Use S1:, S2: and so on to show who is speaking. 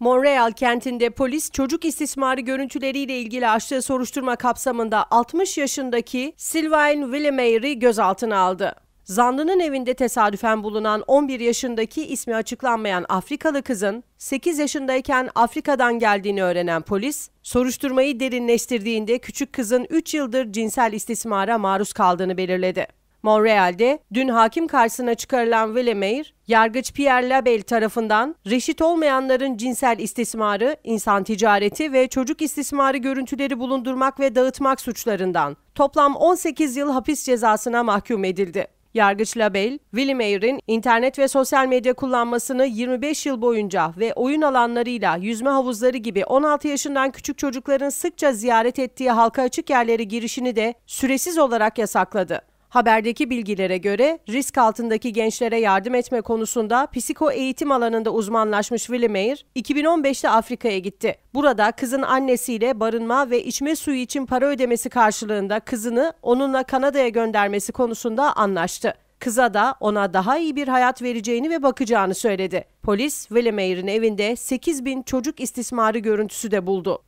S1: Montreal kentinde polis çocuk istismarı görüntüleriyle ilgili açtığı soruşturma kapsamında 60 yaşındaki Sylvain Willemeyer'i gözaltına aldı. Zanlının evinde tesadüfen bulunan 11 yaşındaki ismi açıklanmayan Afrikalı kızın 8 yaşındayken Afrika'dan geldiğini öğrenen polis, soruşturmayı derinleştirdiğinde küçük kızın 3 yıldır cinsel istismara maruz kaldığını belirledi. Montreal'de dün hakim karşısına çıkarılan Villemeir, yargıç Pierre Labelle tarafından reşit olmayanların cinsel istismarı, insan ticareti ve çocuk istismarı görüntüleri bulundurmak ve dağıtmak suçlarından toplam 18 yıl hapis cezasına mahkum edildi. Yargıç Label, Willimair'in internet ve sosyal medya kullanmasını 25 yıl boyunca ve oyun alanlarıyla yüzme havuzları gibi 16 yaşından küçük çocukların sıkça ziyaret ettiği halka açık yerlere girişini de süresiz olarak yasakladı. Haberdeki bilgilere göre risk altındaki gençlere yardım etme konusunda psiko eğitim alanında uzmanlaşmış Willy 2015'te Afrika'ya gitti. Burada kızın annesiyle barınma ve içme suyu için para ödemesi karşılığında kızını onunla Kanada'ya göndermesi konusunda anlaştı. Kıza da ona daha iyi bir hayat vereceğini ve bakacağını söyledi. Polis Willemeyer'in evinde 8 bin çocuk istismarı görüntüsü de buldu.